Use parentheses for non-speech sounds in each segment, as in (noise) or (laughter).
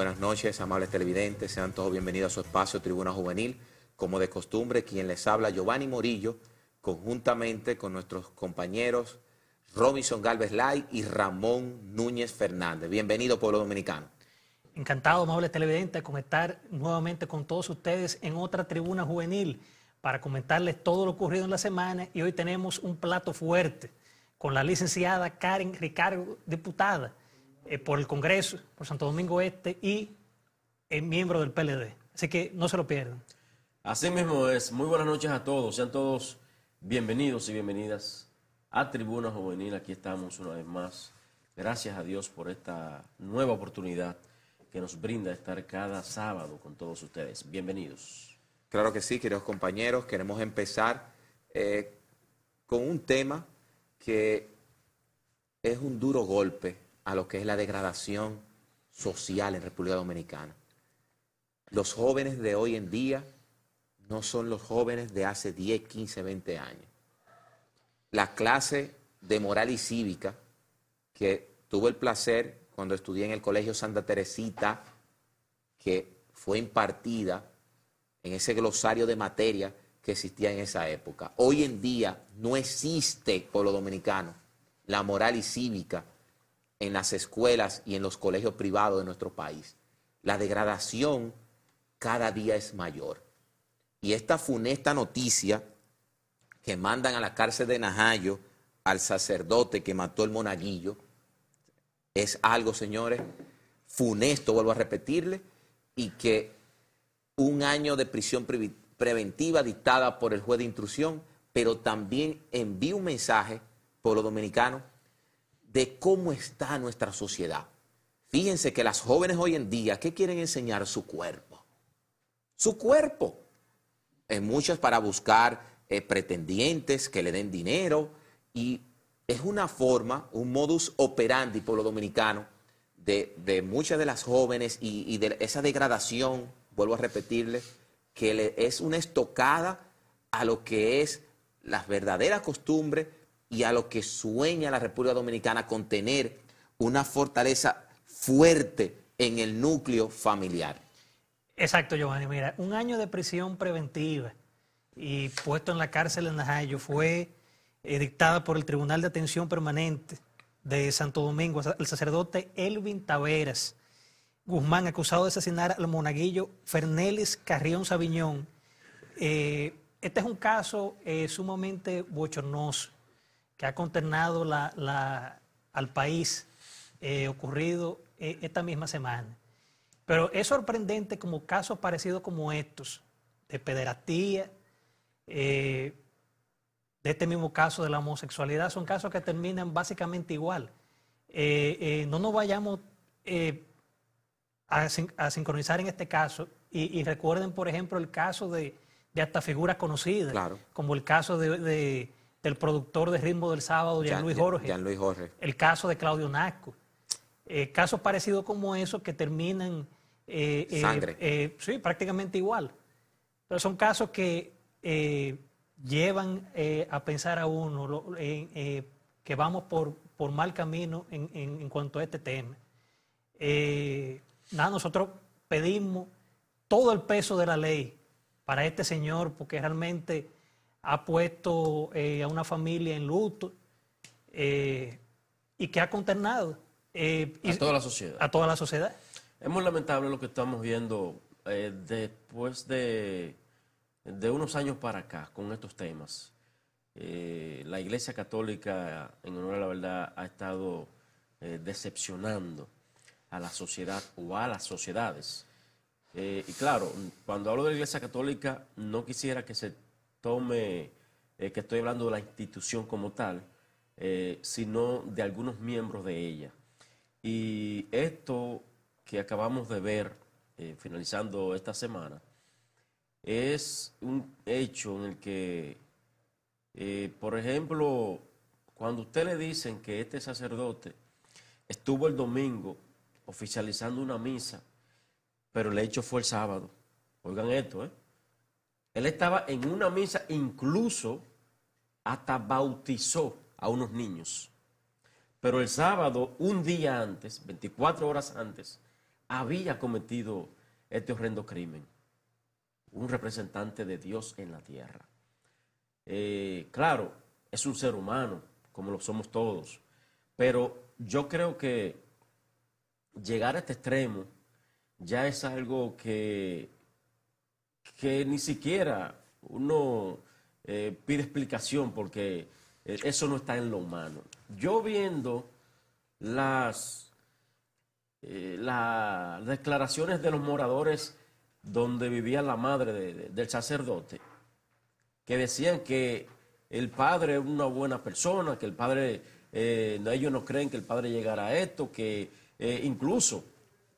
Buenas noches, amables televidentes. Sean todos bienvenidos a su espacio Tribuna Juvenil. Como de costumbre, quien les habla, Giovanni Morillo, conjuntamente con nuestros compañeros Robinson Galvez Lai y Ramón Núñez Fernández. Bienvenido, pueblo dominicano. Encantado, amables televidentes, de conectar nuevamente con todos ustedes en otra Tribuna Juvenil para comentarles todo lo ocurrido en la semana y hoy tenemos un plato fuerte con la licenciada Karen Ricardo, diputada eh, por el Congreso, por Santo Domingo Este y es miembro del PLD. Así que no se lo pierdan. Así mismo es. Muy buenas noches a todos. Sean todos bienvenidos y bienvenidas a Tribuna Juvenil. Aquí estamos una vez más. Gracias a Dios por esta nueva oportunidad que nos brinda estar cada sábado con todos ustedes. Bienvenidos. Claro que sí, queridos compañeros. Queremos empezar eh, con un tema que es un duro golpe a lo que es la degradación social en República Dominicana. Los jóvenes de hoy en día no son los jóvenes de hace 10, 15, 20 años. La clase de moral y cívica que tuve el placer cuando estudié en el Colegio Santa Teresita, que fue impartida en ese glosario de materia que existía en esa época. Hoy en día no existe, pueblo dominicano, la moral y cívica en las escuelas y en los colegios privados de nuestro país. La degradación cada día es mayor. Y esta funesta noticia que mandan a la cárcel de Najayo al sacerdote que mató el monaguillo es algo, señores, funesto, vuelvo a repetirle, y que un año de prisión preventiva dictada por el juez de instrucción, pero también envía un mensaje por los dominicanos de cómo está nuestra sociedad. Fíjense que las jóvenes hoy en día, ¿qué quieren enseñar? Su cuerpo. Su cuerpo. en muchas para buscar eh, pretendientes que le den dinero y es una forma, un modus operandi por lo dominicano de, muchas de las jóvenes y, de esa degradación, vuelvo a repetirle que le, es una estocada a lo que es la verdadera costumbres y a lo que sueña la República Dominicana con tener una fortaleza fuerte en el núcleo familiar. Exacto, Giovanni. Mira, un año de prisión preventiva y puesto en la cárcel en Najayo fue eh, dictada por el Tribunal de Atención Permanente de Santo Domingo, el sacerdote Elvin Taveras Guzmán, acusado de asesinar al monaguillo Fernelis Carrión Sabiñón. Eh, este es un caso eh, sumamente bochornoso que ha conternado al país eh, ocurrido eh, esta misma semana. Pero es sorprendente como casos parecidos como estos, de pederastía, eh, de este mismo caso de la homosexualidad, son casos que terminan básicamente igual. no nos vayamos a, sincronizar en este caso y, recuerden, por ejemplo, el caso de, hasta figuras conocidas, como el caso de del productor de Ritmo del Sábado, Jean, Luis Jorge. Jean Luis Jorge. El caso de Claudio Nasco. Eh, casos parecidos como esos que terminan... Eh, eh, Sangre. sí, prácticamente igual. Pero son casos que llevan a pensar a uno que vamos por, mal camino en, en cuanto a este tema. nada, nosotros pedimos todo el peso de la ley para este señor, porque realmente ha puesto eh, a una familia en luto eh, y que ha conternado eh, a toda la sociedad. Es muy lamentable lo que estamos viendo después de, de, unos años para acá con estos temas. la Iglesia Católica, en honor a la verdad, ha estado decepcionando a la sociedad o a las sociedades. y claro, cuando hablo de la Iglesia Católica, no quisiera que se tome, eh, que estoy hablando de la institución como tal, eh, sino de algunos miembros de ella. Y esto que acabamos de ver eh, finalizando esta semana es un hecho en el que, por ejemplo, cuando usted le dicen que este sacerdote estuvo el domingo oficializando una misa, pero el hecho fue el sábado. Oigan esto, ¿eh? Él estaba en una misa, incluso hasta bautizó a unos niños. Pero el sábado, un día antes, 24 horas antes, había cometido este horrendo crimen. Un representante de Dios en la tierra. Eh, claro, es un ser humano, como lo somos todos. Pero yo creo que llegar a este extremo ya es algo que que ni siquiera uno eh, pide explicación porque eh, eso no está en lo humano. Yo viendo las, eh, las declaraciones de los moradores donde vivía la madre del sacerdote, que decían que el padre es una buena persona, que el padre, ellos no creen que el padre llegara a esto, que incluso,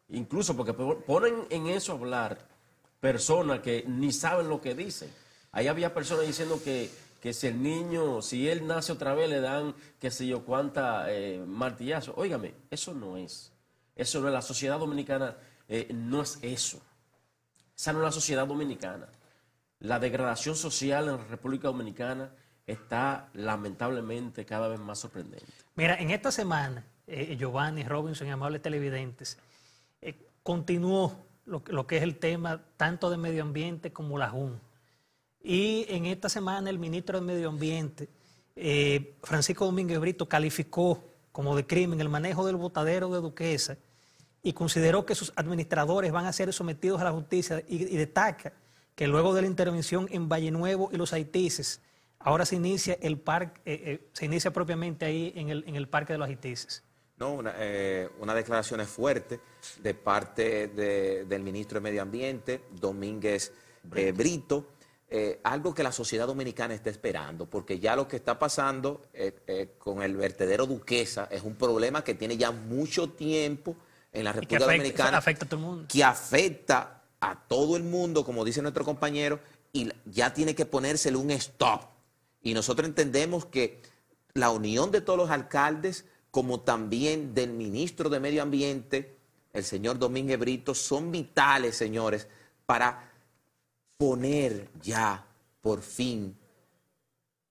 incluso porque ponen en eso hablar personas que ni saben lo que dicen. Ahí había personas diciendo que, que si el niño, si él nace otra vez, le dan qué sé yo cuánta eh, martillazo. Óigame, eso no es. Eso no es. La sociedad dominicana eh, no es eso. Esa no es la sociedad dominicana. La degradación social en la República Dominicana está lamentablemente cada vez más sorprendente. Mira, en esta semana, eh, Giovanni Robinson y amables televidentes, continuó lo, que es el tema tanto de medio ambiente como la JUN. Y en esta semana el ministro de Medio Ambiente, eh, Francisco Domínguez Brito, calificó como de crimen el manejo del botadero de Duquesa y consideró que sus administradores van a ser sometidos a la justicia y, destaca que luego de la intervención en Valle Nuevo y los Haitises, ahora se inicia el parque, eh, eh, se inicia propiamente ahí en el, en el Parque de los Haitises. Eh, una, declaración fuerte de parte de, del ministro de Medio Ambiente, Domínguez eh, Brito, eh, algo que la sociedad dominicana está esperando, porque ya lo que está pasando con el vertedero Duquesa es un problema que tiene ya mucho tiempo en la República que afecta, Dominicana. a todo el mundo. Que afecta a todo el mundo, como dice nuestro compañero, y ya tiene que ponérsele un stop. Y nosotros entendemos que la unión de todos los alcaldes, como también del ministro de Medio Ambiente, el señor Domínguez Brito, son vitales, señores, para poner ya por fin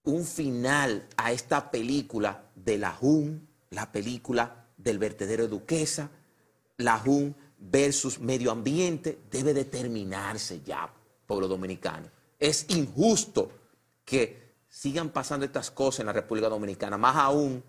un final a esta película de la JUN, la película del vertedero de Duquesa, la JUN versus medio ambiente, debe determinarse ya, pueblo dominicano. Es injusto que sigan pasando estas cosas en la República Dominicana, más aún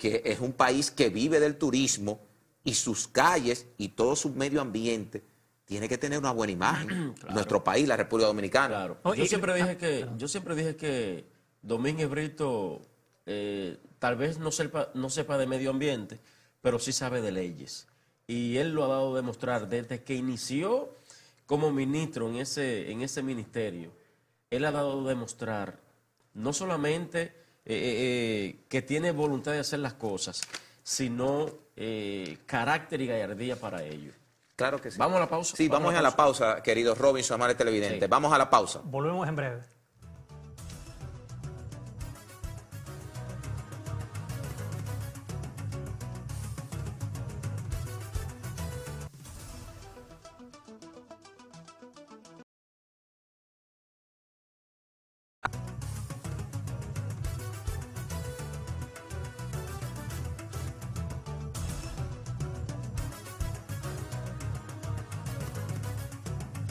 que es un país que vive del turismo y sus calles y todo su medio ambiente tiene que tener una buena imagen. (clears throat) Nuestro país, la República Dominicana. yo, siempre dije ah, que, yo siempre dije que Domínguez Brito eh, tal vez no sepa, no sepa de medio ambiente, pero sí sabe de leyes. Y él lo ha dado a demostrar desde que inició como ministro en ese, en ese ministerio. Él ha dado a demostrar no solamente eh, eh, eh, que tiene voluntad de hacer las cosas, sino carácter y gallardía para ello. Claro que sí. Vamos a la pausa. Sí, vamos, a la pausa, querido queridos Robinson, amables televidentes. Vamos a la pausa. Volvemos en breve.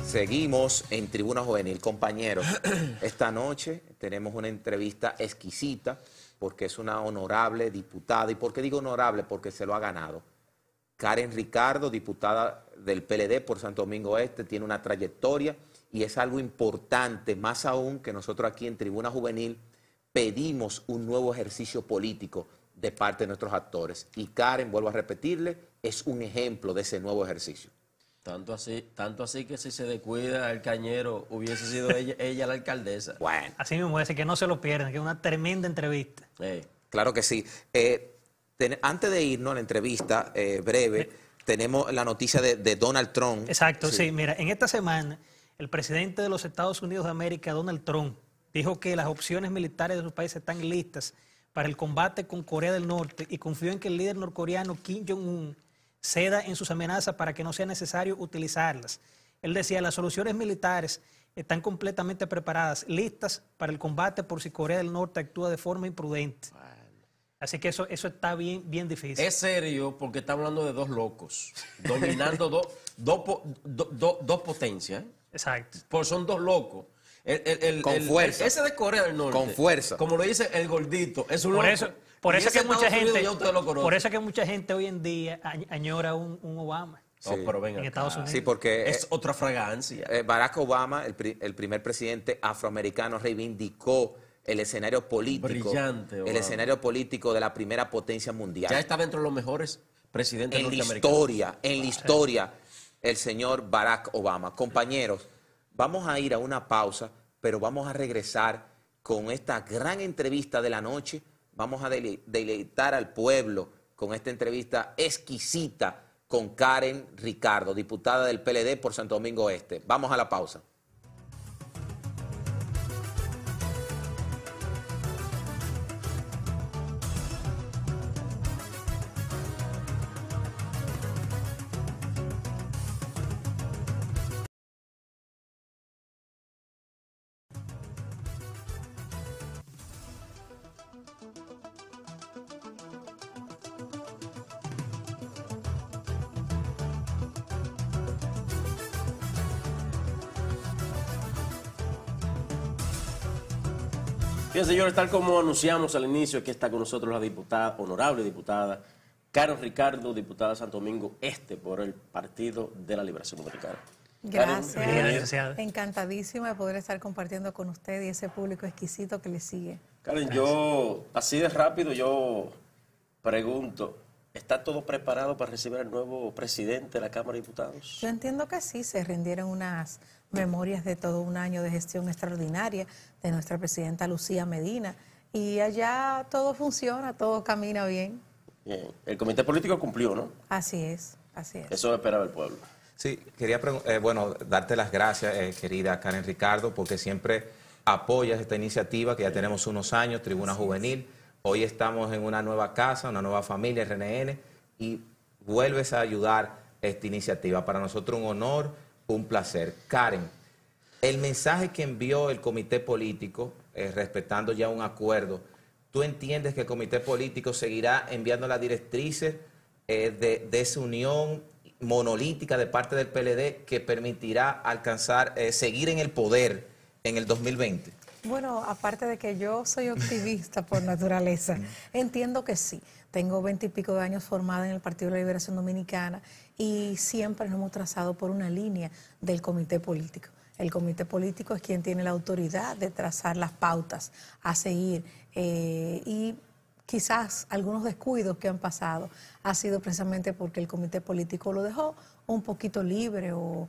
Seguimos en Tribuna Juvenil, compañeros. (clears throat) Esta noche tenemos una entrevista exquisita porque es una honorable diputada. ¿Y por qué digo honorable? Porque se lo ha ganado. Karen Ricardo, diputada del PLD por Santo Domingo Este, tiene una trayectoria y es algo importante, más aún que nosotros aquí en Tribuna Juvenil pedimos un nuevo ejercicio político de parte de nuestros actores. Y Karen, vuelvo a repetirle, es un ejemplo de ese nuevo ejercicio. Tanto así, tanto así que si se descuida el cañero, hubiese sido (laughs) ella, la alcaldesa. Bueno. Así mismo, ese que no se lo pierdan, que es una tremenda entrevista. Eh. Claro que sí. Eh, antes de irnos a la entrevista eh, breve, tenemos la noticia de, Donald Trump. Exacto, sí. Mira, en esta semana, el presidente de los Estados Unidos de América, Donald Trump, dijo que las opciones militares de su país están listas para el combate con Corea del Norte y confió en que el líder norcoreano Kim Jong-un ceda en sus amenazas para que no sea necesario utilizarlas. Él decía, las soluciones militares están completamente preparadas, listas para el combate por si Corea del Norte actúa de forma imprudente. Así que eso, eso está bien, bien difícil. Es serio porque está hablando de dos locos, dominando dos potencias. Exacto. Pues son dos locos. El, Con fuerza. ese de Corea del Norte. Con fuerza. Como lo dice el gordito, es un loco. Por eso, que mucha gente, que mucha gente hoy en día añora un, Obama. Sí. en Estados Unidos. porque es eh, otra fragancia. Eh, Barack Obama, el, primer presidente afroamericano, reivindicó el escenario político. Brillante, El escenario político de la primera potencia mundial. Ya estaba entre los mejores presidentes en La historia, en la historia, el señor Barack Obama. Compañeros, vamos a ir a una pausa, pero vamos a regresar con esta gran entrevista de la noche Vamos a deleitar al pueblo con esta entrevista exquisita con Karen Ricardo, diputada del PLD por Santo Domingo Este. Vamos a la pausa. señores, tal como anunciamos al inicio, aquí está con nosotros la diputada, honorable diputada, Carlos Ricardo, diputada de Santo Domingo Este por el Partido de la Liberación Dominicana. Gracias. Encantadísima de poder estar compartiendo con usted y ese público exquisito que le sigue. Karen, yo, así de rápido, yo pregunto, ¿Está todo preparado para recibir al nuevo presidente de la Cámara de Diputados? Yo entiendo que sí, se rindieron unas memorias de todo un año de gestión extraordinaria de nuestra presidenta Lucía Medina. Y allá todo funciona, todo camina bien. El comité político cumplió, ¿no? Así es, así es. Eso esperaba el pueblo. Sí, quería eh, bueno, darte las gracias, eh, querida Karen Ricardo, porque siempre apoyas esta iniciativa que ya tenemos unos años, Tribuna Juvenil. Hoy estamos en una nueva casa, una nueva familia, RNN, y vuelves a ayudar esta iniciativa. Para nosotros un honor un placer. Karen, el mensaje que envió el comité político, eh, respetando ya un acuerdo, ¿tú entiendes que el comité político seguirá enviando las directrices eh, de, esa unión monolítica de parte del PLD que permitirá alcanzar, eh, seguir en el poder en el 2020? Bueno, aparte de que yo soy optimista por naturaleza, entiendo que sí. Tengo veintipico de años formada en el Partido de la Liberación Dominicana y siempre nos hemos trazado por una línea del comité político. El comité político es quien tiene la autoridad de trazar las pautas a seguir eh, y quizás algunos descuidos que han pasado ha sido precisamente porque el comité político lo dejó un poquito libre o,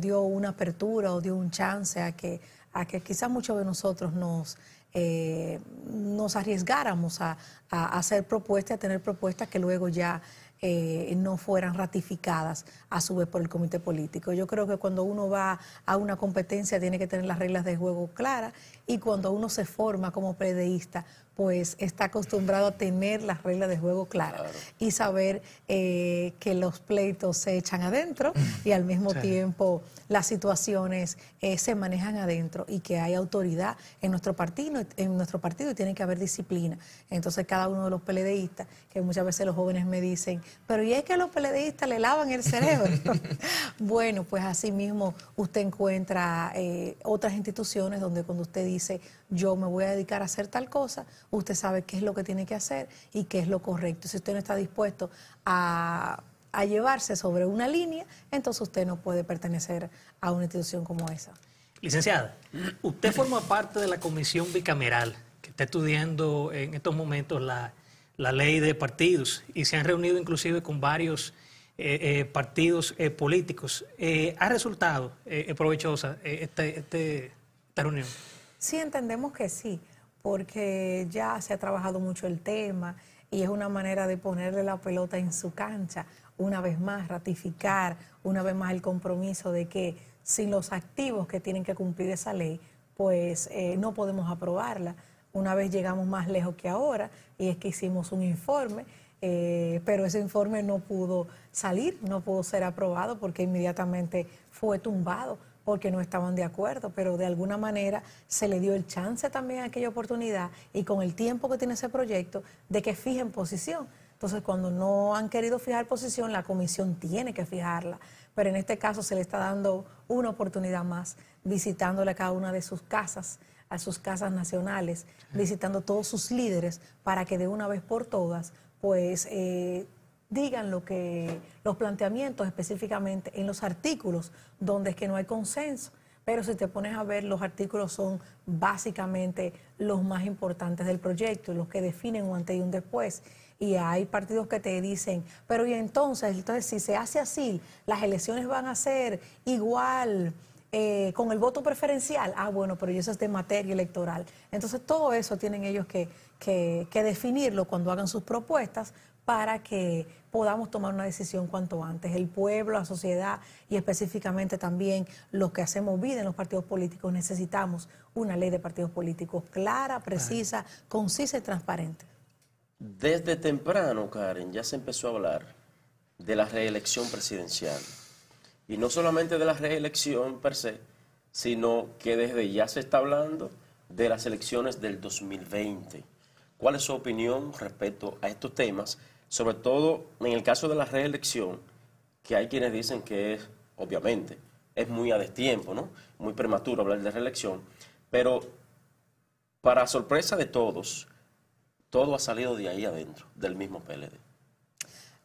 dio una apertura o dio un chance a que, a que quizás muchos de nosotros nos, eh, nos arriesgáramos a, a hacer propuestas, a tener propuestas que luego ya eh, no fueran ratificadas a su vez por el comité político. Yo creo que cuando uno va a una competencia tiene que tener las reglas de juego claras y cuando uno se forma como PDIsta, pues está acostumbrado a tener las reglas de juego claras y saber eh, que los pleitos se echan adentro y al mismo tiempo las situaciones eh, se manejan adentro y que hay autoridad en nuestro partido en nuestro partido y tiene que haber disciplina. Entonces cada uno de los peledeístas, que muchas veces los jóvenes me dicen, pero ¿y es que los peledeístas le lavan el cerebro? (laughs) bueno, pues así mismo usted encuentra eh, otras instituciones donde cuando usted dice, yo me voy a dedicar a hacer tal cosa, usted sabe qué es lo que tiene que hacer y qué es lo correcto. Si usted no está dispuesto a, llevarse sobre una línea, entonces usted no puede pertenecer a una institución como esa. Licenciada, usted forma parte de la comisión bicameral que está estudiando en estos momentos la, ley de partidos y se han reunido inclusive con varios... Eh, eh, partidos eh, políticos. ¿Ha resultado provechosa este, este, esta reunión? Sí, entendemos que sí, porque ya se ha trabajado mucho el tema y es una manera de ponerle la pelota en su cancha, una vez más ratificar, una vez más el compromiso de que sin los activos que tienen que cumplir esa ley, pues eh, no podemos aprobarla. Una vez llegamos más lejos que ahora y es que hicimos un informe, eh, pero ese informe no pudo salir, no pudo ser aprobado porque inmediatamente fue tumbado porque no estaban de acuerdo, pero de alguna manera se le dio el chance también a aquella oportunidad y con el tiempo que tiene ese proyecto de que fijen posición. Entonces, cuando no han querido fijar posición, la comisión tiene que fijarla, pero en este caso se le está dando una oportunidad más, visitándole a cada una de sus casas, a sus casas nacionales, visitando todos sus líderes para que de una vez por todas pues eh, digan lo que los planteamientos específicamente en los artículos donde es que no hay consenso. Pero si te pones a ver, los artículos son básicamente los más importantes del proyecto, los que definen un antes y un después. Y hay partidos que te dicen, pero y entonces, entonces si se hace así, las elecciones van a ser igual. Eh, con el voto preferencial, ah, bueno, pero eso es de materia electoral. Entonces, todo eso tienen ellos que definirlo cuando hagan sus propuestas, para que podamos tomar una decisión cuanto antes. El pueblo, la sociedad y específicamente también los que hacemos vida en los partidos políticos necesitamos una ley de partidos políticos clara, precisa, concisa y transparente. Desde temprano, Karen, ya se empezó a hablar de la reelección presidencial. Y no solamente de la reelección per se, sino que desde ya se está hablando de las elecciones del 2020. ¿Cuál es su opinión respecto a estos temas? sobre todo en el caso de la reelección, que hay quienes dicen que es, obviamente, es muy a destiempo, ¿no? Muy prematuro hablar de reelección, pero para sorpresa de todos, todo ha salido de ahí adentro, del mismo PLD.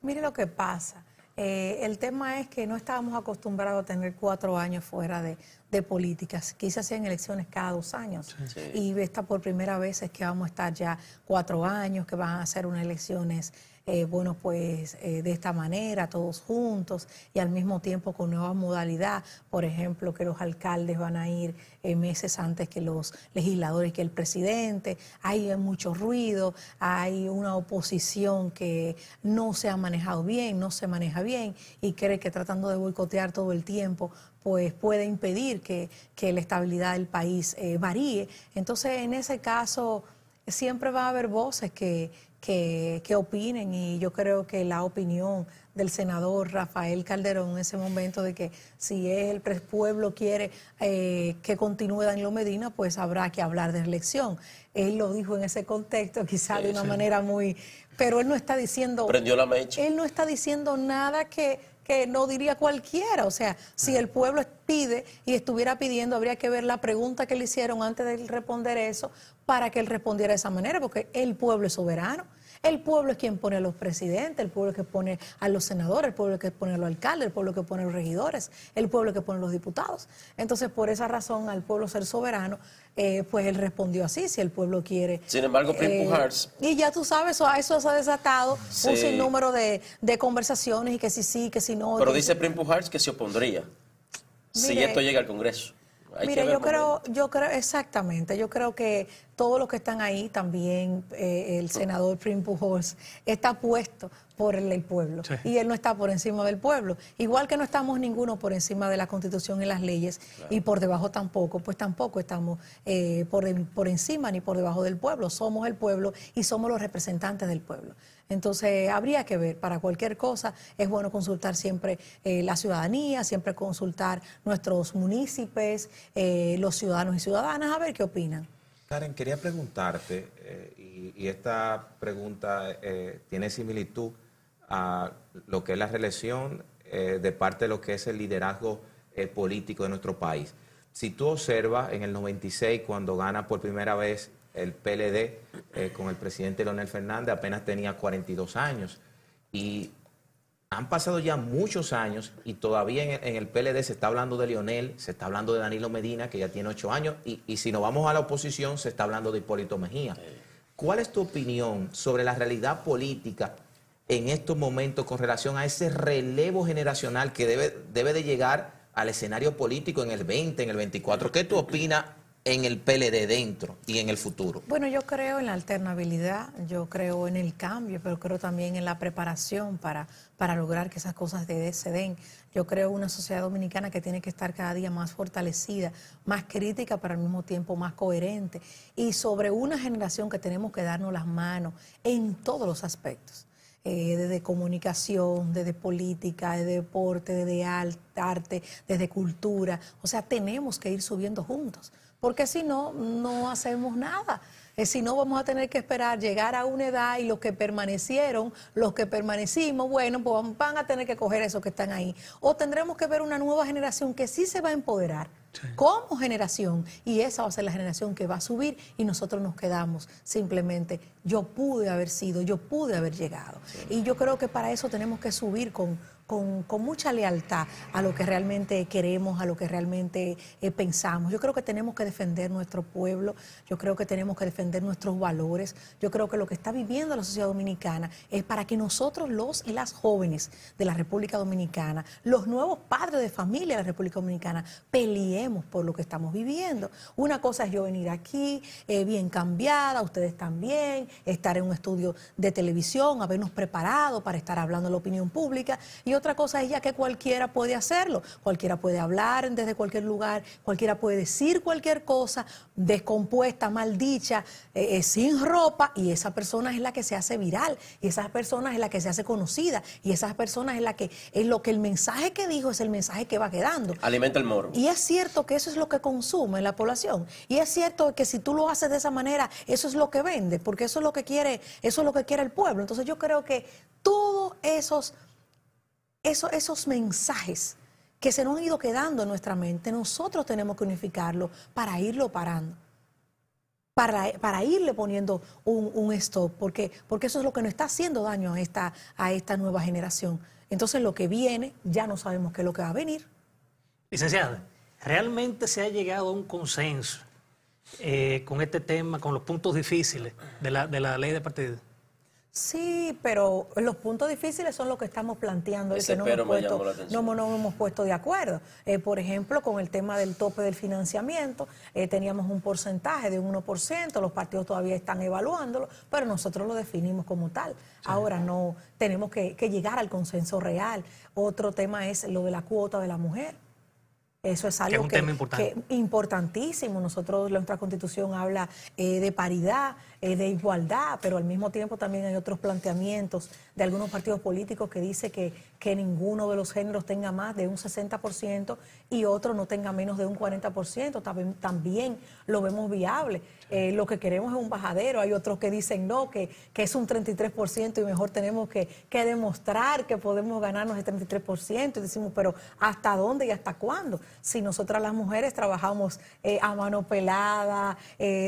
Mire lo que pasa. Eh, el tema es que no estábamos acostumbrados a tener cuatro años fuera de, políticas. Quizás sean elecciones cada dos años. Y esta por primera vez es que vamos a estar ya cuatro años, que van a ser unas elecciones eh, bueno, pues eh, de esta manera, todos juntos y al mismo tiempo con nueva modalidad, por ejemplo, que los alcaldes van a ir eh, meses antes que los legisladores, que el presidente, hay mucho ruido, hay una oposición que no se ha manejado bien, no se maneja bien y cree que tratando de boicotear todo el tiempo, pues puede impedir que, la estabilidad del país varíe. Entonces, en ese caso, siempre va a haber voces que, que, opinen y yo creo que la opinión del senador Rafael Calderón en ese momento de que si el pueblo quiere eh, que continúe Danilo Medina, pues habrá que hablar de elección. Él lo dijo en ese contexto, (laughs) quizá de una manera muy... Pero él no está diciendo... Prendió la mecha. Él no está diciendo nada que, que no diría cualquiera. O sea, si el pueblo pide y estuviera pidiendo, habría que ver la pregunta que le hicieron antes de responder eso, para que él respondiera de esa manera, porque el pueblo es soberano. El pueblo es quien pone a los presidentes, el pueblo es quien pone a los senadores, el pueblo es quien pone a los alcaldes, el pueblo es quien pone a los regidores, el pueblo es quien pone a los diputados. Entonces, por esa razón, al pueblo ser soberano, eh, pues él respondió así, si el pueblo quiere. Sin embargo, eh, Y ya tú sabes, eso, eso se ha desatado un sinnúmero de, conversaciones y que si sí, que si no. Pero dice dice Prim que se opondría si esto llega al Congreso. Mire, yo creo, yo creo, exactamente, yo creo que todos los que están ahí, también eh, el senador Prim Pujols, está puesto por el, pueblo y él no está por encima del pueblo. Igual que no estamos ninguno por encima de la Constitución y las leyes y por debajo tampoco, pues tampoco estamos eh, por, por encima ni por debajo del pueblo. Somos el pueblo y somos los representantes del pueblo. Entonces, habría que ver, para cualquier cosa es bueno consultar siempre eh, la ciudadanía, siempre consultar nuestros municipios, eh, los ciudadanos y ciudadanas, a ver qué opinan. Karen, quería preguntarte, eh, y, y, esta pregunta tiene similitud a lo que es la relación de parte de lo que es el liderazgo político de nuestro país. Si tú observas, en el 96, cuando gana por primera vez el PLD eh, con el presidente Leonel Fernández, apenas tenía 42 años. Y han pasado ya muchos años y todavía en, el PLD se está hablando de Leonel, se está hablando de Danilo Medina, que ya tiene 8 años, y, si nos vamos a la oposición, se está hablando de Hipólito Mejía. ¿Cuál es tu opinión sobre la realidad política en estos momentos con relación a ese relevo generacional que debe, debe de llegar al escenario político en el 20, en el 24? ¿Qué tú opinas en el de dentro y en el futuro? Bueno, yo creo en la alternabilidad, yo creo en el cambio, pero creo también en la preparación para, lograr que esas cosas se den. Yo creo en una sociedad dominicana que tiene que estar cada día más fortalecida, más crítica, pero al mismo tiempo más coherente. Y sobre una generación que tenemos que darnos las manos en todos los aspectos. Eh, desde comunicación, desde política, desde deporte, desde arte, desde cultura. O sea, tenemos que ir subiendo juntos porque si no, no hacemos nada. Eh, si no, vamos a tener que esperar llegar a una edad y los que permanecieron, los que permanecimos, bueno, pues van a tener que coger esos que están ahí. O tendremos que ver una nueva generación que sí se va a empoderar. Como generación, y esa va a ser la generación que va a subir y nosotros nos quedamos simplemente, yo pude haber sido, yo pude haber llegado. Y yo creo que para eso tenemos que subir con, con, mucha lealtad a lo que realmente queremos, a lo que realmente eh, pensamos. Yo creo que tenemos que defender nuestro pueblo, yo creo que tenemos que defender nuestros valores, yo creo que lo que está viviendo la sociedad dominicana es para que nosotros, los y las jóvenes de la República Dominicana, los nuevos padres de familia de la República Dominicana, peleemos por lo que estamos viviendo. Una cosa es yo venir aquí eh, bien cambiada, ustedes también, estar en un estudio de televisión, habernos preparado para estar hablando a la opinión pública y otra cosa es ya que cualquiera puede hacerlo. Cualquiera puede hablar desde cualquier lugar, cualquiera puede decir cualquier cosa descompuesta, maldicha, eh, eh, sin ropa, y esa persona es la que se hace viral, y ESAS PERSONAS es la que se hace conocida, y ESAS PERSONAS es la que, es lo que el mensaje que dijo es el mensaje que va quedando. Alimenta el morbo. Y es cierto que eso es lo que consume la población, y es cierto que si tú lo haces de esa manera, eso es lo que vende, porque eso es lo que quiere, eso es lo que quiere el pueblo. Entonces yo creo que todos esos esos mensajes que se nos han ido quedando en nuestra mente, nosotros tenemos que unificarlo para irlo parando, para, irle poniendo un, stop, porque, porque eso es lo que nos está haciendo daño a esta, a esta nueva generación. Entonces lo que viene, ya no sabemos qué es lo que va a venir. Licenciada, realmente se ha llegado a un consenso eh, con este tema, con los puntos difíciles de la, de la ley de partidos Sí, pero los puntos difíciles son los que estamos planteando que no, hemos puesto, no, hemos puesto de acuerdo. Eh, por ejemplo, con el tema del tope del financiamiento, eh, teníamos un porcentaje de 1%, los partidos todavía están evaluándolo, pero nosotros lo definimos como tal. Ahora no tenemos que, llegar al consenso real. Otro tema es lo de la cuota de la mujer. Eso es algo que, es importantísimo. Nosotros, nuestra constitución habla eh, de paridad, eh, de igualdad, pero al mismo tiempo también hay otros planteamientos de algunos partidos políticos que dice que, ninguno de los géneros tenga más de un 60% y otro no tenga menos de un 40%, también, lo vemos viable. Eh, lo que queremos es un bajadero, hay otros que dicen no, que, es un 33% y mejor tenemos que, demostrar que podemos ganarnos el 33% y decimos, pero ¿hasta dónde y hasta cuándo? Si nosotras las mujeres trabajamos eh, a mano pelada,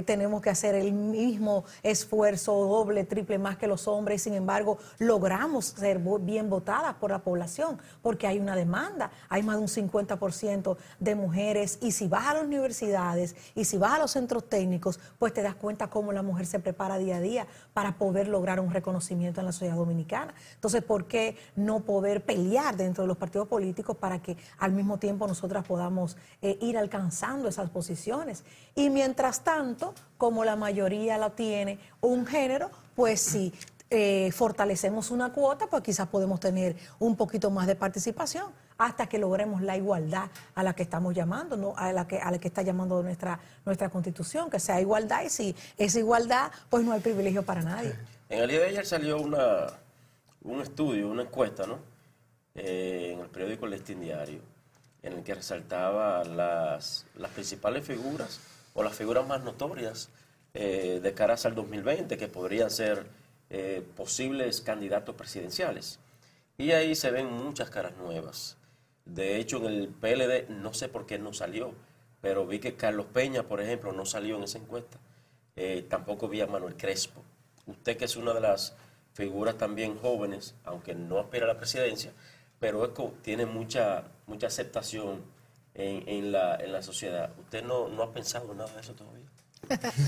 tenemos que hacer el mismo esfuerzo, doble, triple más que los hombres, sin embargo logramos ser bien votadas por la población porque hay una demanda, hay más de un 50% de mujeres y si vas a las universidades y si vas a los centros técnicos, pues te das cuenta cómo la mujer se prepara día a día para poder lograr un reconocimiento en la sociedad dominicana. Entonces, ¿por qué no poder pelear dentro de los partidos políticos para que al mismo tiempo nosotras podamos eh, ir alcanzando esas posiciones? Y mientras tanto, como la mayoría la tiene un género, pues si eh, fortalecemos una cuota, pues quizás podemos tener un poquito más de participación hasta que logremos la igualdad a la que estamos llamando, a, la que, a la que está llamando nuestra, nuestra constitución, que sea igualdad y si es igualdad, pues no hay privilegio para nadie. En el día de ayer salió una, un estudio, una encuesta, ¿no? Eh, en el periódico Lestín Diario, en el que resaltaba las, principales figuras o las figuras más notorias eh, de cara al 2020 que podrían ser eh, posibles candidatos presidenciales. Y ahí se ven muchas caras nuevas. De hecho, en el PLD no sé por qué no salió, pero vi que Carlos Peña, por ejemplo, no salió en esa encuesta. Eh, tampoco vi a Manuel Crespo. Usted que es una de las figuras también jóvenes, aunque no aspira a la presidencia, pero tiene mucha, mucha aceptación en, la, sociedad. ¿Usted no, ha pensado nada de eso todavía? (laughs)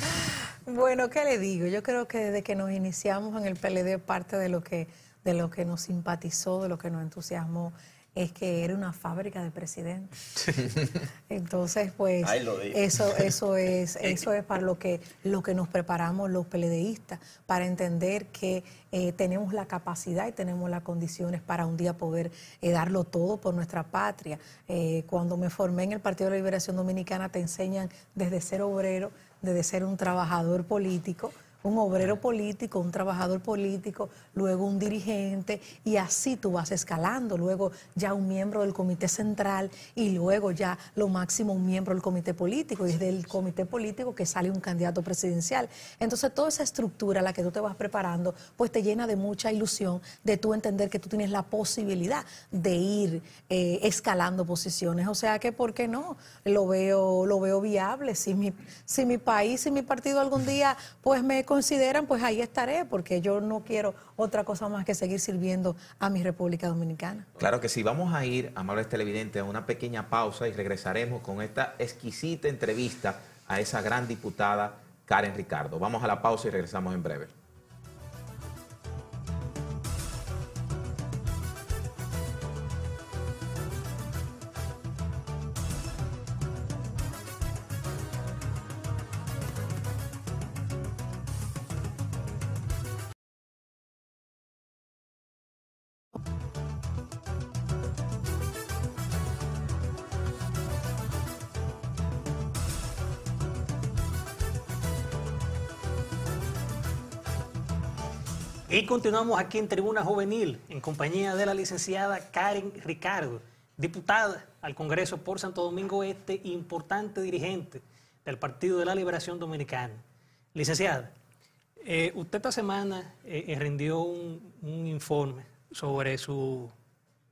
bueno, ¿qué le digo? Yo creo que desde que nos iniciamos en el PLD, parte de lo que, de lo que nos simpatizó, de lo que nos entusiasmó es que era una fábrica de presidentes. (laughs) Entonces, pues eso eso es (laughs) eso es para lo que lo que nos preparamos los peledeístas para entender que eh, tenemos la capacidad y tenemos las condiciones para un día poder eh, darlo todo por nuestra patria. Eh, cuando me formé en el Partido de la Liberación Dominicana te enseñan desde ser obrero, desde ser un trabajador político un obrero político, un trabajador político, luego un dirigente, y así tú vas escalando, luego ya un miembro del comité central y luego ya lo máximo un miembro del comité político, y desde el comité político que sale un candidato presidencial. Entonces toda esa estructura a la que tú te vas preparando, pues te llena de mucha ilusión de tú entender que tú tienes la posibilidad de ir eh, escalando posiciones. O sea que, ¿por qué no? Lo veo, lo veo viable. Si mi, si mi país, si mi partido algún día, pues me consideran, pues ahí estaré, porque yo no quiero otra cosa más que seguir sirviendo a mi República Dominicana. Claro que sí, vamos a ir, amables televidentes, a una pequeña pausa y regresaremos con esta exquisita entrevista a esa gran diputada Karen Ricardo. Vamos a la pausa y regresamos en breve. Y continuamos aquí en Tribuna Juvenil, en compañía de la licenciada Karen Ricardo, diputada al Congreso por Santo Domingo Este, importante dirigente del Partido de la Liberación Dominicana. Licenciada, eh, usted esta semana eh, eh, rindió un, informe sobre su,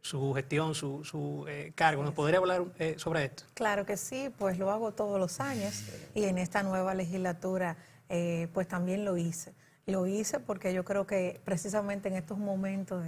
su gestión, su, su cargo. ¿Nos podría hablar sobre esto? Claro que sí, pues lo hago todos los años y en esta nueva legislatura pues también lo hice. Lo hice porque yo creo que precisamente en estos momentos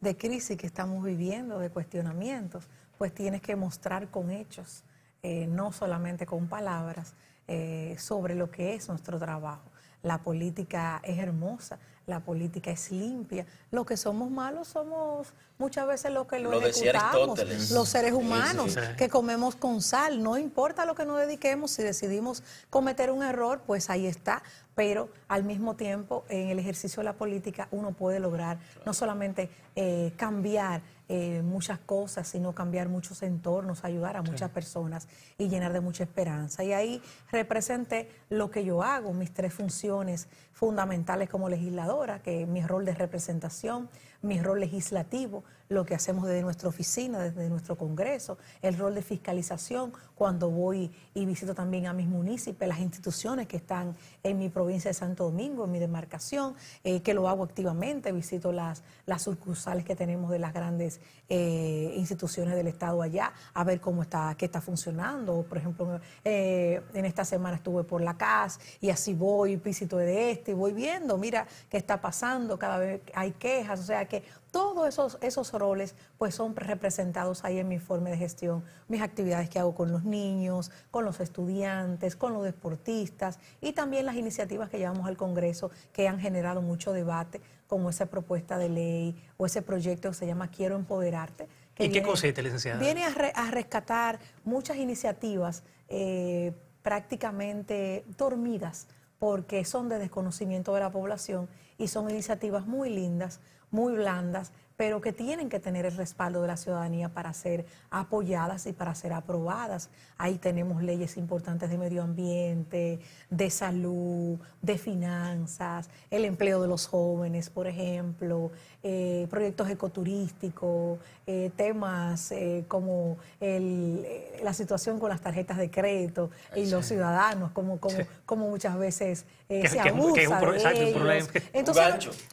de, crisis que estamos viviendo, de cuestionamientos, pues tienes que mostrar con hechos, eh, no solamente con palabras, eh, sobre lo que es nuestro trabajo. La política es hermosa, la política es limpia. Los que somos malos somos muchas veces los que lo, ejecutamos, los seres humanos, que comemos con sal. No importa lo que nos dediquemos, si decidimos cometer un error, pues ahí está pero al mismo tiempo en el ejercicio de la política uno puede lograr no solamente eh, cambiar eh, muchas cosas, sino cambiar muchos entornos, ayudar a muchas personas y llenar de mucha esperanza. Y ahí representé lo que yo hago, mis tres funciones fundamentales como legisladora, que mi rol de representación, mi rol legislativo, lo que hacemos desde nuestra oficina, desde nuestro Congreso, el rol de fiscalización, cuando voy y visito también a mis municipios, las instituciones que están en mi provincia de Santo Domingo, en mi demarcación, eh, que lo hago activamente, visito las, las sucursales que tenemos de las grandes eh, instituciones del Estado allá, a ver cómo está, qué está funcionando. Por ejemplo, eh, en esta semana estuve por la CAS y así voy, visito de este, voy viendo, mira qué está pasando, cada vez hay quejas, o sea, que todos esos, esos roles pues son representados ahí en mi informe de gestión, mis actividades que hago con los niños, con los estudiantes, con los deportistas y también las iniciativas que llevamos al Congreso que han generado mucho debate, como esa propuesta de ley o ese proyecto que se llama Quiero Empoderarte. ¿Y qué cosete, licenciada? Viene a, rescatar muchas iniciativas eh, prácticamente dormidas porque son de desconocimiento de la población y son iniciativas muy lindas muy blandas, pero que tienen que tener el respaldo de la ciudadanía para ser apoyadas y para ser aprobadas. Ahí tenemos leyes importantes de medio ambiente, de salud, de finanzas, el empleo de los jóvenes, por ejemplo, eh, proyectos ecoturísticos, eh, temas eh, como la situación con las tarjetas de crédito y los ciudadanos, como, como, como muchas veces se abusa.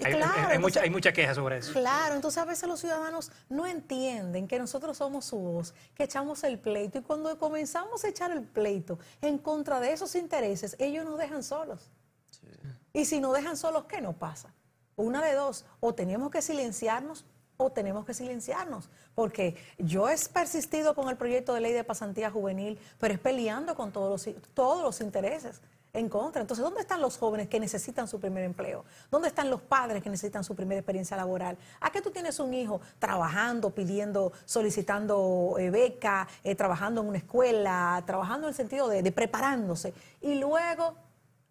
hay, hay mucha queja sobre eso. Claro, entonces veces los ciudadanos no entienden que nosotros somos su voz, que echamos el pleito y cuando comenzamos a echar el pleito en contra de esos intereses, ellos nos dejan solos. Y si nos dejan solos, ¿qué nos pasa? Una de dos, o tenemos que silenciarnos o tenemos que silenciarnos, porque yo he persistido con el proyecto de ley de pasantía juvenil, pero es peleando con todos los, todos los intereses en contra. Entonces, ¿dónde están los jóvenes que necesitan su primer empleo? ¿Dónde están los padres que necesitan su primera experiencia laboral? ¿A qué tú tienes un hijo trabajando, pidiendo, solicitando eh, beca, eh, trabajando en una escuela, trabajando en el sentido de preparándose? Y luego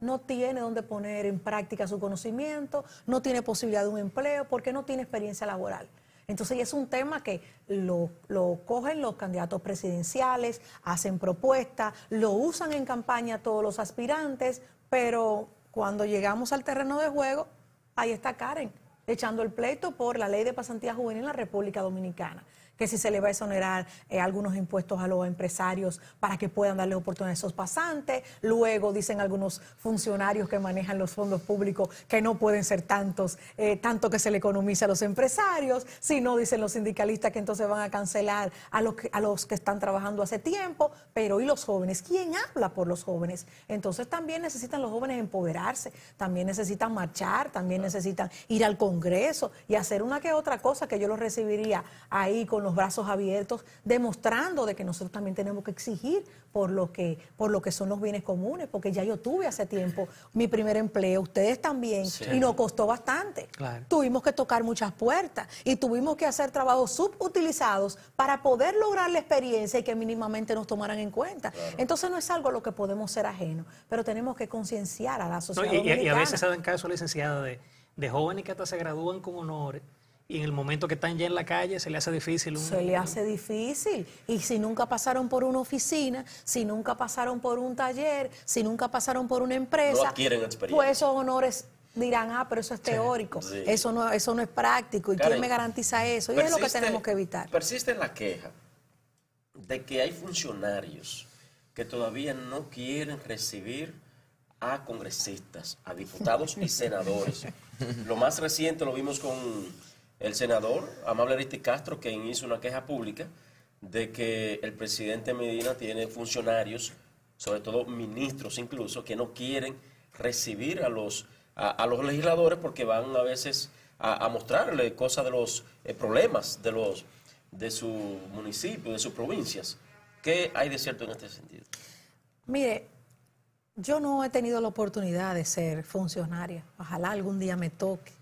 no tiene dónde poner en práctica su conocimiento, no tiene posibilidad de un empleo porque no tiene experiencia laboral. Entonces, es un tema que lo, lo cogen los candidatos presidenciales, hacen propuestas, lo usan en campaña todos los aspirantes, pero cuando llegamos al terreno de juego, ahí está Karen echando el pleito por la ley de pasantía juvenil en la República Dominicana que si se le va a exonerar eh, algunos impuestos a los empresarios para que puedan darle oportunidades a esos pasantes. Luego dicen algunos funcionarios que manejan los fondos públicos que no pueden ser tantos, eh, tanto que se le economiza a los empresarios. Si no, dicen los sindicalistas que entonces van a cancelar a los que, a los que están trabajando hace tiempo. Pero ¿y los jóvenes? ¿Quién habla por los jóvenes? Entonces también necesitan los jóvenes empoderarse, también necesitan marchar, también necesitan ir al Congreso y hacer una que otra cosa que yo los recibiría ahí con los brazos abiertos, demostrando de que nosotros también tenemos que exigir por lo que, por lo que son los bienes comunes, porque ya yo tuve hace tiempo mi primer empleo, ustedes también, y nos costó bastante. Tuvimos que tocar muchas puertas y tuvimos que hacer trabajos subutilizados para poder lograr la experiencia y que mínimamente nos tomaran en cuenta. Entonces no es algo a lo que podemos ser ajenos, pero tenemos que concienciar a la sociedad. y, a veces se dan casos, licenciada, de, de jóvenes que hasta se gradúan con honores y en el momento que están ya en la calle se le hace difícil. se le hace difícil. Y si nunca pasaron por una oficina, si nunca pasaron por un taller, si nunca pasaron por una empresa, no pues esos honores dirán, ah, pero eso es teórico, eso, no, eso no es práctico. ¿Y quién me garantiza eso? Y es lo que tenemos que evitar. Persiste la queja de que hay funcionarios que todavía no quieren recibir a congresistas, a diputados y senadores. (laughs) Lo más reciente lo vimos con el senador Amable Ariste Castro, quien hizo una queja pública de que el presidente Medina tiene funcionarios, sobre todo ministros incluso, que no quieren recibir a los, a, los legisladores porque van a veces a, mostrarle cosas de los eh, problemas de, los, de su municipio, de sus provincias. ¿Qué hay de cierto en este sentido? Mire, yo no he tenido la oportunidad de ser funcionaria. Ojalá algún día me toque.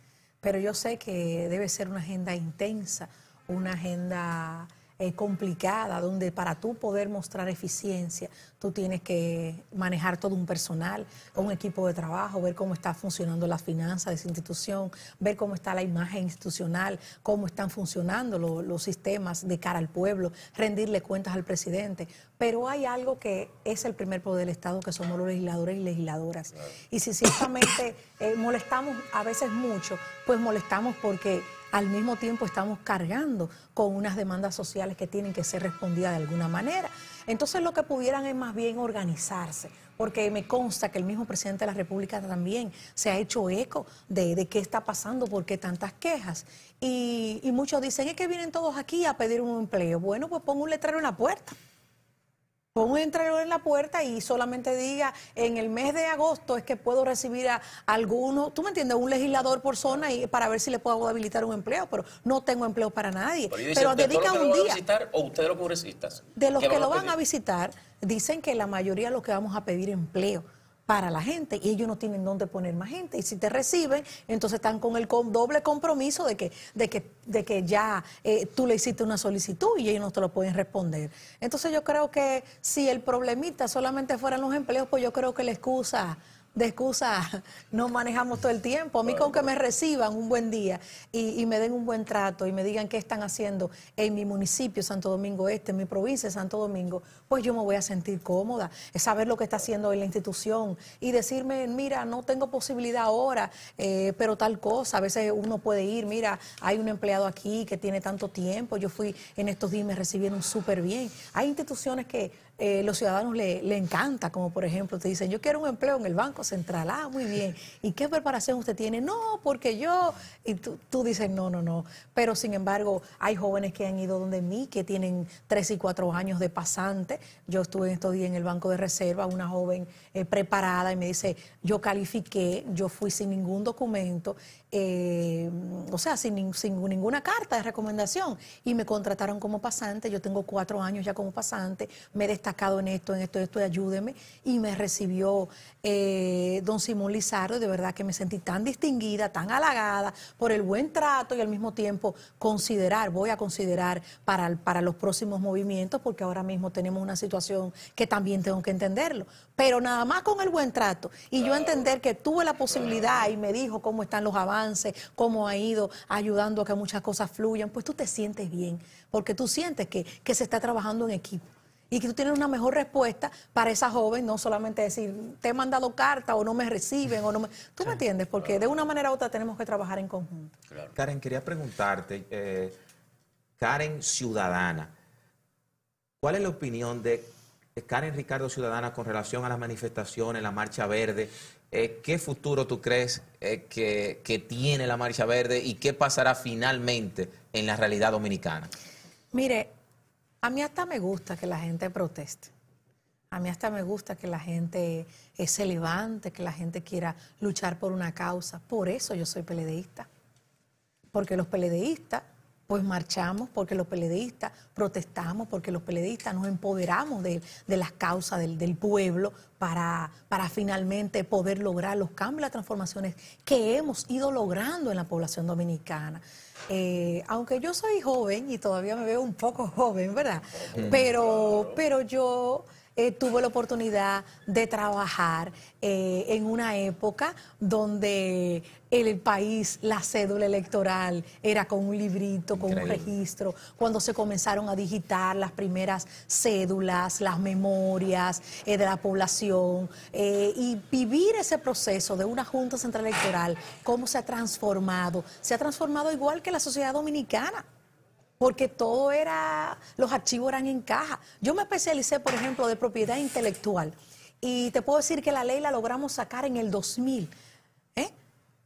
Pero yo sé que debe ser una agenda intensa, una agenda complicada, donde para tú poder mostrar eficiencia, tú tienes que manejar todo un personal, un equipo de trabajo, ver cómo está funcionando la finanza de esa institución, ver cómo está la imagen institucional, cómo están funcionando los sistemas de cara al pueblo, rendirle cuentas al presidente. Pero hay algo que es el primer poder del Estado, que somos los legisladores y legisladoras. Y si ciertamente eh, molestamos a veces mucho, pues molestamos porque al mismo tiempo estamos cargando con unas demandas sociales que tienen que ser respondidas de alguna manera. Entonces lo que pudieran es más bien organizarse, porque me consta que el mismo presidente de la República también se ha hecho eco de, qué está pasando, por qué tantas quejas. Y, y muchos dicen, es que vienen todos aquí a pedir un empleo. Bueno, pues pongo un letrero en la puerta. Pon un entrenador en la puerta y solamente diga, en el mes de agosto es que puedo recibir a alguno, tú me entiendes, un legislador por zona y para ver si le puedo habilitar un empleo, pero no tengo empleo para nadie. Pero, dedica un día. A visitar, o ustedes los congresistas? De los que, lo van a, a visitar, dicen que la mayoría de los que vamos a pedir empleo para la gente y ellos no tienen dónde poner más gente. Y si te reciben, entonces están con el doble compromiso de que, de que, de que ya eh, tú le hiciste una solicitud y ellos no te lo pueden responder. Entonces yo creo que si el problemita solamente fueran los empleos, pues yo creo que la excusa de excusa (laughs) no manejamos todo el tiempo. A mí con que me reciban un buen día y, me den un buen trato y me digan qué están haciendo en mi municipio, Santo Domingo Este, en mi provincia, Santo Domingo, pues yo me voy a sentir cómoda. saber lo que está haciendo en la institución y decirme, mira, no tengo posibilidad ahora, eh, pero tal cosa. A veces uno puede ir, mira, hay un empleado aquí que tiene tanto tiempo. Yo fui en estos días y me recibieron súper bien. Hay instituciones que eh, los ciudadanos le, le, encanta, como por ejemplo te dicen, yo quiero un empleo en el Banco Central, ah, muy bien, ¿y qué preparación usted tiene? No, porque yo, y tú, dices, no, no, no, pero sin embargo hay jóvenes que han ido donde mí, que tienen tres y cuatro años de pasante, yo estuve en estos días en el Banco de Reserva, una joven eh, preparada y me dice, yo califiqué, yo fui sin ningún documento, eh, o sea, sin, ninguna carta de recomendación y me contrataron como pasante, yo tengo cuatro años ya como pasante, me destacado en esto, en esto, en esto, ayúdeme. Y me recibió eh, don Simón Lizardo, y de verdad que me sentí tan distinguida, tan halagada por el buen trato y al mismo tiempo considerar, voy a considerar para, para los próximos movimientos, porque ahora mismo tenemos una situación que también tengo que entenderlo. Pero nada más con el buen trato y yo entender que tuve la posibilidad y me dijo cómo están los avances, cómo ha ido ayudando a que muchas cosas fluyan, pues tú te sientes bien, porque tú sientes que se está trabajando en equipo y que tú tienes una mejor respuesta para esa joven, no solamente decir, te he mandado carta o no me reciben o no me... ¿Tú me entiendes? Porque de una manera u otra tenemos que trabajar en conjunto. Karen, quería preguntarte, eh, Karen Ciudadana, ¿cuál es la opinión de Karen Ricardo Ciudadana con relación a las manifestaciones, la Marcha Verde? Eh, ¿Qué futuro tú crees eh, que, que tiene la Marcha Verde y qué pasará finalmente en la realidad dominicana? Mire, a mí hasta me gusta que la gente proteste. A mí hasta me gusta que la gente eh, se levante, que la gente quiera luchar por una causa. Por eso yo soy peledeísta. Porque los peledeístas pues marchamos porque los peledistas protestamos porque los peledistas nos empoderamos de, las causas del, pueblo para, para, finalmente poder lograr los cambios, las transformaciones que hemos ido logrando en la población dominicana. Eh, aunque yo soy joven y todavía me veo un poco joven, ¿verdad? Pero, pero yo eh, tuve la oportunidad de trabajar eh, en una época donde el país, la cédula electoral era con un librito, con un registro, cuando se comenzaron a digitar las primeras cédulas, las memorias eh, de la población, y vivir ese proceso de una Junta Central Electoral, cómo se ha transformado, se ha transformado igual que la sociedad dominicana porque todo era, los archivos eran en caja. Yo me especialicé, por ejemplo, de propiedad intelectual y te puedo decir que la ley la logramos sacar en el 2000. ¿eh?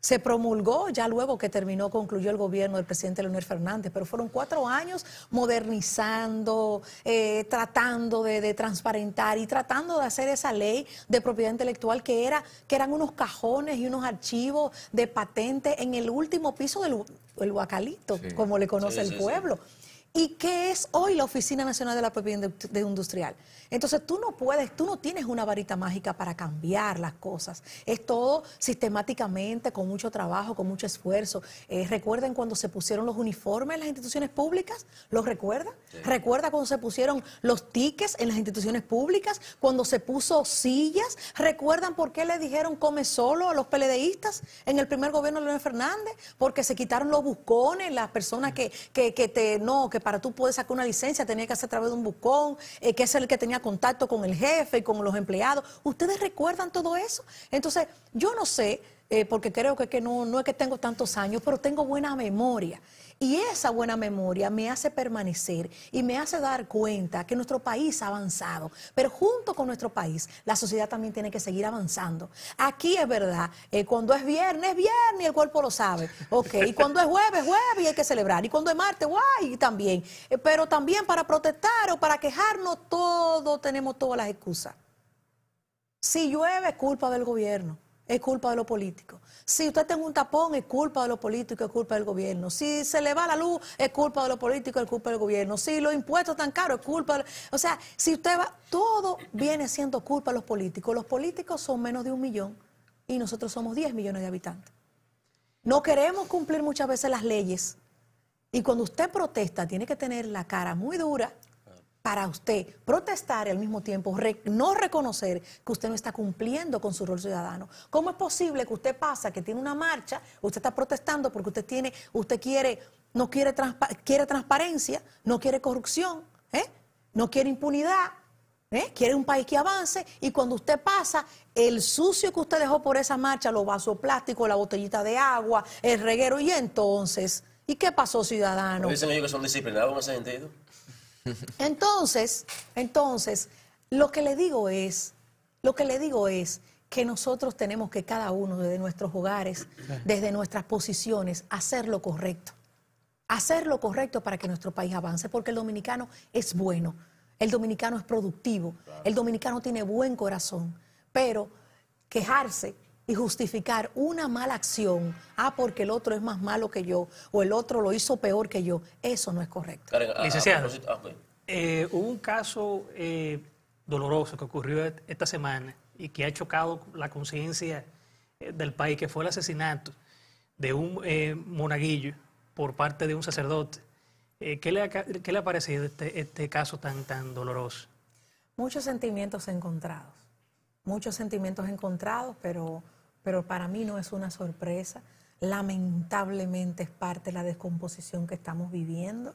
Se promulgó ya luego que terminó, concluyó el gobierno del presidente Leonel Fernández, pero fueron cuatro años modernizando, eh, tratando de, transparentar y tratando de hacer esa ley de propiedad intelectual que, era, que eran unos cajones y unos archivos de patentes en el último piso del el Huacalito, como le conoce el pueblo. ¿Y qué es hoy la Oficina Nacional de la Propiedad Industrial? Entonces tú no puedes, tú no tienes una varita mágica para cambiar las cosas. Es todo sistemáticamente, con mucho trabajo, con mucho esfuerzo. Eh, ¿Recuerden cuando se pusieron los uniformes en las instituciones públicas? ¿Los recuerda? ¿Recuerda cuando se pusieron los tickets en las instituciones públicas? ¿Cuando se puso sillas? ¿Recuerdan por qué le dijeron come solo a los peledeístas en el primer gobierno de León Fernández? Porque se quitaron los buscones, las personas que, que, que te, no, que para tú poder sacar una licencia tenía que hacer a través de un bucón, eh, que es el que tenía contacto con el jefe y con los empleados. ¿Ustedes recuerdan todo eso? Entonces, yo no sé, eh, porque creo que, no, no es que tengo tantos años, pero tengo buena memoria. Y esa buena memoria me hace permanecer y me hace dar cuenta que nuestro país ha avanzado. Pero junto con nuestro país, la sociedad también tiene que seguir avanzando. Aquí es verdad, eh, cuando es viernes, es viernes, el cuerpo lo sabe. y cuando es jueves, jueves y hay que celebrar. Y cuando es martes, guay, también. Eh, pero también para protestar o para quejarnos, todo tenemos todas las excusas. Si llueve, es culpa del gobierno, es culpa de los políticos. Si usted tiene un tapón, es culpa de los políticos, es culpa del gobierno. Si se le va la luz, es culpa de los políticos, es culpa del gobierno. Si los impuestos están caros, es culpa. O sea, si usted va, todo viene siendo culpa de los políticos. Los políticos son menos de un millón y nosotros somos 10 millones de habitantes. No queremos cumplir muchas veces las leyes. Y cuando usted protesta, tiene que tener la cara muy dura para usted protestar y al mismo tiempo no reconocer que usted no está cumpliendo con su rol ciudadano. ¿Cómo es posible que usted pasa, que tiene una marcha, usted está protestando porque usted tiene, usted quiere, no quiere, transparencia, no quiere corrupción, ¿eh? no quiere impunidad, ¿eh? Quiere un país que avance y cuando usted pasa, el sucio que usted dejó por esa marcha, los vasos plásticos, la botellita de agua, el reguero y entonces, ¿y qué pasó ciudadano? Dicen ellos que son disciplinados en ese sentido. Entonces, entonces, lo que le digo es, lo que le digo es que nosotros tenemos que cada uno desde nuestros hogares, desde nuestras posiciones, hacer lo correcto. Hacer lo correcto para que nuestro país avance, porque el dominicano es bueno, el dominicano es productivo, el dominicano tiene buen corazón, pero quejarse y justificar una mala acción, ah, porque el otro es más malo que yo o el otro lo hizo peor que yo, eso no es correcto. Licenciado, ah, eh, hubo un caso eh, doloroso que ocurrió e, esta semana y que ha chocado la conciencia eh, del país, que fue el asesinato de un monaguillo por parte de un sacerdote. ¿qué, le ha, ¿qué, parecido este, este, caso tan, tan doloroso? Muchos sentimientos encontrados, muchos sentimientos encontrados, pero pero para mí no es una sorpresa. Lamentablemente es parte de la descomposición que estamos viviendo.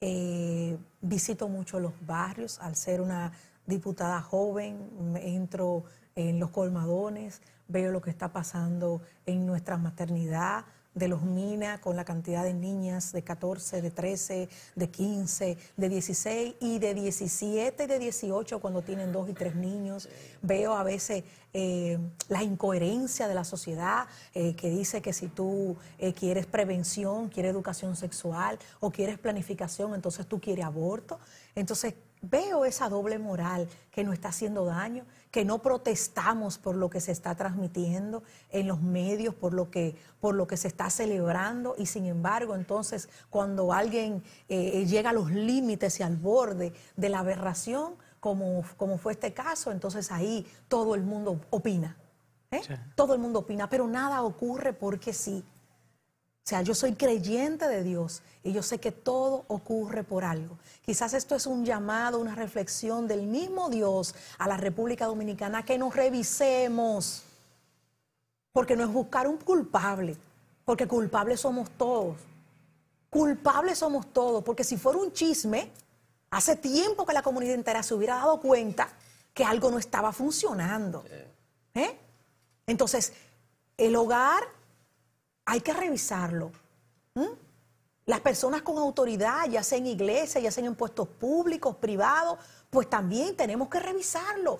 Eh, visito mucho los barrios, al ser una diputada joven, entro en los colmadones, veo lo que está pasando en nuestra maternidad, de los Mina con la cantidad de niñas de 14, de 13, de 15, de 16 y de 17 y de 18 cuando tienen dos y tres niños. Veo a veces eh, la incoherencia de la sociedad eh, que dice que si tú eh, quieres prevención, quieres educación sexual o quieres planificación, entonces tú quieres aborto. Entonces veo esa doble moral que nos está haciendo daño que no protestamos por lo que se está transmitiendo en los medios, por lo que, por lo que se está celebrando y sin embargo entonces cuando alguien eh, llega a los límites y al borde de la aberración, como, como fue este caso, entonces ahí todo el mundo opina. ¿eh? Todo el mundo opina, pero nada ocurre porque sí. O sea, yo soy creyente de Dios y yo sé que todo ocurre por algo. Quizás esto es un llamado, una reflexión del mismo Dios a la República Dominicana que nos revisemos. Porque no es buscar un culpable, porque culpables somos todos. Culpables somos todos, porque si fuera un chisme, hace tiempo que la comunidad entera se hubiera dado cuenta que algo no estaba funcionando. ¿Eh? Entonces, el hogar hay que revisarlo. ¿Mm? Las personas con autoridad, ya sea en iglesias, ya sea en puestos públicos, privados, pues también tenemos que revisarlo.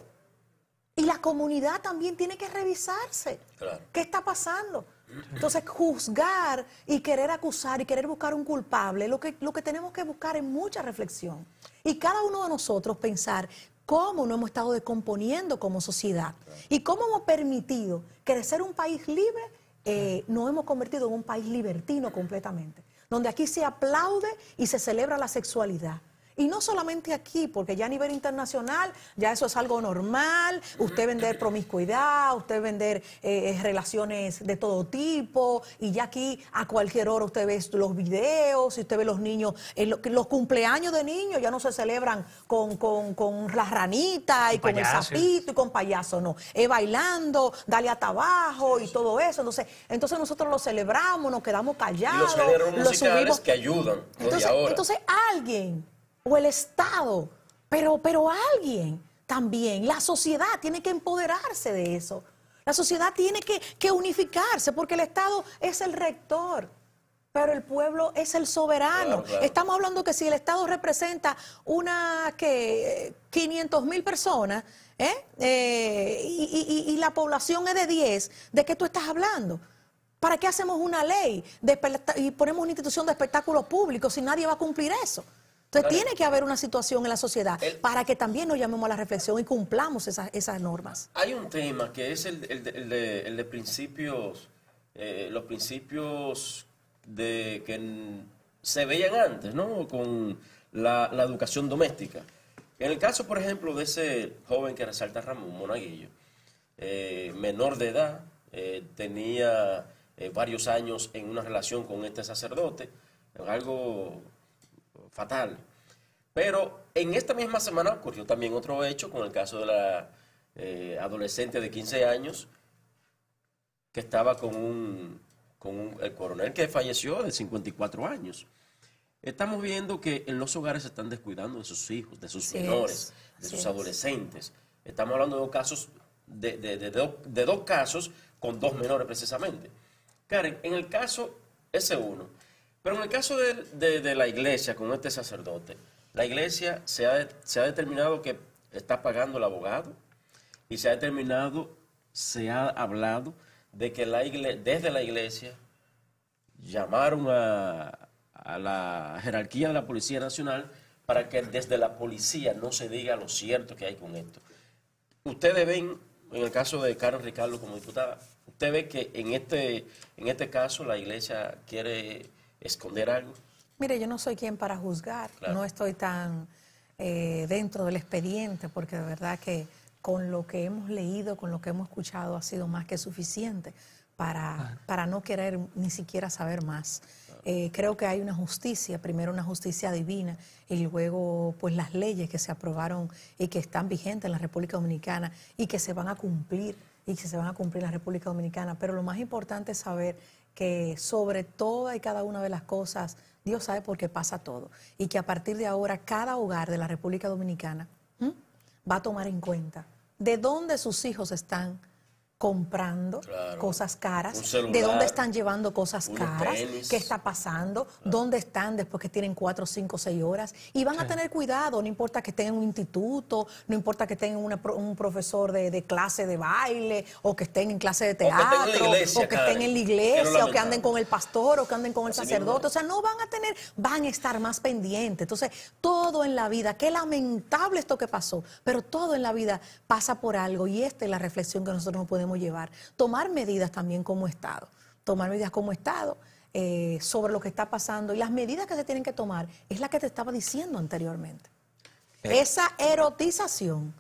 Y la comunidad también tiene que revisarse. ¿Qué está pasando? Mm. Entonces, juzgar y querer acusar y querer buscar un culpable, lo que, lo que tenemos que buscar es mucha reflexión. Y cada uno de nosotros pensar cómo no hemos estado descomponiendo como sociedad y cómo hemos permitido crecer un país libre eh, nos hemos convertido en un país libertino completamente, donde aquí se aplaude y se celebra la sexualidad. Y no solamente aquí, porque ya a nivel internacional ya eso es algo normal, usted vender promiscuidad, usted vender eh, eh, relaciones de todo tipo, y ya aquí a cualquier hora usted ve los videos, y usted ve los niños, eh, los, cumpleaños de niños ya no se celebran con, con, con las ranitas y con, el sapito y con payaso, no. Es bailando, dale a tabajo y todo eso. Entonces, entonces nosotros lo celebramos, nos quedamos callados. los que ayudan. Entonces, entonces alguien o el Estado, pero, pero alguien también, la sociedad tiene que empoderarse de eso. La sociedad tiene que, unificarse porque el Estado es el rector pero el pueblo es el soberano. Estamos hablando que si el Estado representa una que 500 mil personas ¿eh? Eh, y, la población es de 10, ¿de qué tú estás hablando? ¿Para qué hacemos una ley y ponemos una institución de espectáculo público si nadie va a cumplir eso? Entonces tiene que haber una situación en la sociedad para que también nos llamemos a la reflexión y cumplamos esas, normas. Hay un tema que es el, de, principios, eh, los principios de que se veían antes, ¿no? Con la, educación doméstica. En el caso, por ejemplo, de ese joven que resalta Ramón Monaguillo, eh, menor de edad, eh, tenía varios años en una relación con este sacerdote, algo fatal. Pero en esta misma semana ocurrió también otro hecho con el caso de la eh, adolescente de 15 años que estaba con un, el coronel que falleció de 54 años. Estamos viendo que en los hogares se están descuidando de sus hijos, de sus menores, de sus adolescentes. Estamos hablando de dos casos, de, de, dos casos con dos menores precisamente. Karen, en el caso ese uno. Pero en el caso de, la iglesia, con este sacerdote, la iglesia se ha, se ha determinado que está pagando el abogado y se ha determinado, se ha hablado de que la iglesia, desde la iglesia llamaron a, la jerarquía de la Policía Nacional para que desde la policía no se diga lo cierto que hay con esto. Ustedes ven, en el caso de Carlos Ricardo como diputada, usted ve que en este, en este caso la iglesia quiere esconder algo? Mire, yo no soy quien para juzgar, no estoy tan eh, dentro del expediente, porque de verdad que con lo que hemos leído, con lo que hemos escuchado, ha sido más que suficiente para, para no querer ni siquiera saber más. Eh, creo que hay una justicia, primero una justicia divina y luego pues las leyes que se aprobaron y que están vigentes en la República Dominicana y que se van a cumplir y que se van a cumplir en la República Dominicana. Pero lo más importante es saber que sobre toda y cada una de las cosas, Dios sabe por qué pasa todo. Y que a partir de ahora cada hogar de la República Dominicana va a tomar en cuenta de dónde sus hijos están comprando cosas caras, de dónde están llevando cosas caras, qué está pasando, ah. dónde están después que tienen cuatro, cinco, seis horas. Y van a tener cuidado, no importa que estén en un instituto, no importa que estén en un profesor de, clase de baile, o que estén en clase de teatro, o que estén en la iglesia, o que, anden con el pastor, o que anden con el sacerdote. O sea, no van a tener, van a estar más pendientes. Entonces, todo en la vida, qué lamentable esto que pasó, pero todo en la vida pasa por algo y esta es la reflexión que nosotros no podemos llevar. Tomar medidas también como Estado, tomar medidas como Estado eh, sobre lo que está pasando y las medidas que se tienen que tomar es la que te estaba diciendo anteriormente. Eh, Esa erotización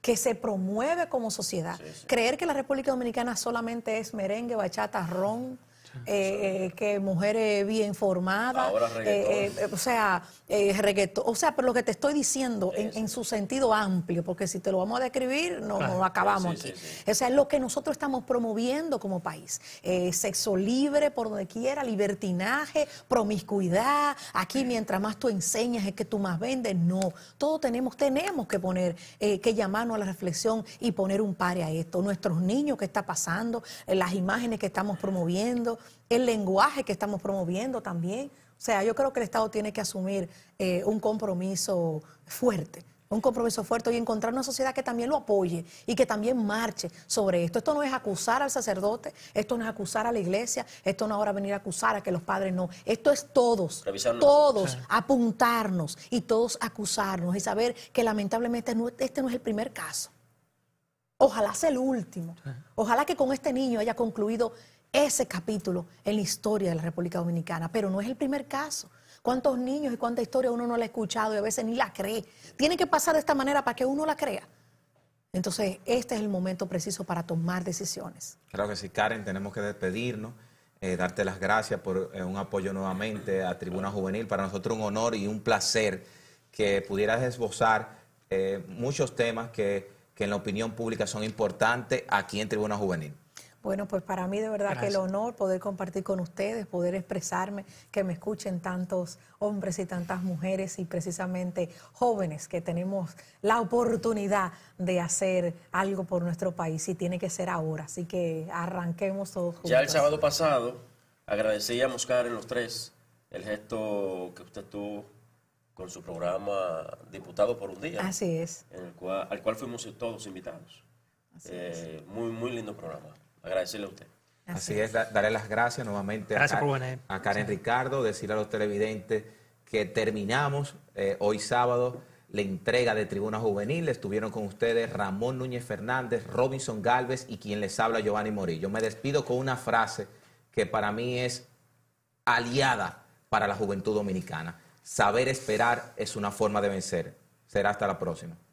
que se promueve como sociedad. Creer que la República Dominicana solamente es merengue, bachata, ron, eh, eh, que mujeres bien formadas, eh, eh, o sea, eh, reggaetón, o sea, pero lo que te estoy diciendo en, su sentido amplio, porque si te lo vamos a describir, no, acabamos aquí. O sea, es lo que nosotros estamos promoviendo como país, sexo libre por donde quiera, libertinaje, promiscuidad, aquí mientras más tú enseñas es que tú más vendes, no, todos tenemos, tenemos que poner, que llamarnos a la reflexión y poner un pare a esto, nuestros niños que está pasando, las imágenes que estamos promoviendo, el lenguaje que estamos promoviendo también. O sea, yo creo que el Estado tiene que asumir eh, un compromiso fuerte un compromiso fuerte y encontrar una sociedad que también lo apoye y que también marche sobre esto. Esto no es acusar al sacerdote, esto no es acusar a la iglesia, esto no es ahora venir a acusar a que los padres no. Esto es todos, todos apuntarnos y todos acusarnos y saber que lamentablemente este no es el primer caso. Ojalá sea el último. Ojalá que con este niño haya concluido ese capítulo en la historia de la República Dominicana, pero no es el primer caso. ¿Cuántos niños y cuánta historia uno no la ha escuchado y a veces ni la cree? Tiene que pasar de esta manera para que uno la crea. Entonces, este es el momento preciso para tomar decisiones. Claro que sí, Karen, tenemos que despedirnos, eh, darte las gracias por eh, un apoyo nuevamente a Tribuna Juvenil. Para nosotros un honor y un placer que pudieras esbozar eh, muchos temas que, que en la opinión pública son importantes aquí en Tribuna Juvenil. Bueno, pues para mí de verdad que el honor poder compartir con ustedes, poder expresarme, que me escuchen tantos hombres y tantas mujeres y precisamente jóvenes que tenemos la oportunidad de hacer algo por nuestro país y tiene que ser ahora. Así que arranquemos todos juntos. Ya el sábado pasado agradecíamos, Karen, los tres, el gesto que usted tuvo con su programa Diputado por un Día. Así es. al cual fuimos todos invitados. Eh, muy, muy lindo programa agradecerle a usted. Así, es, daré las gracias nuevamente a, Karen, Ricardo, decirle a los televidentes que terminamos eh, hoy sábado la entrega de Tribuna Juvenil. Estuvieron con ustedes Ramón Núñez Fernández, Robinson Galvez y quien les habla, Giovanni Morillo. Me despido con una frase que para mí es aliada para la juventud dominicana. Saber esperar es una forma de vencer. Será hasta la próxima.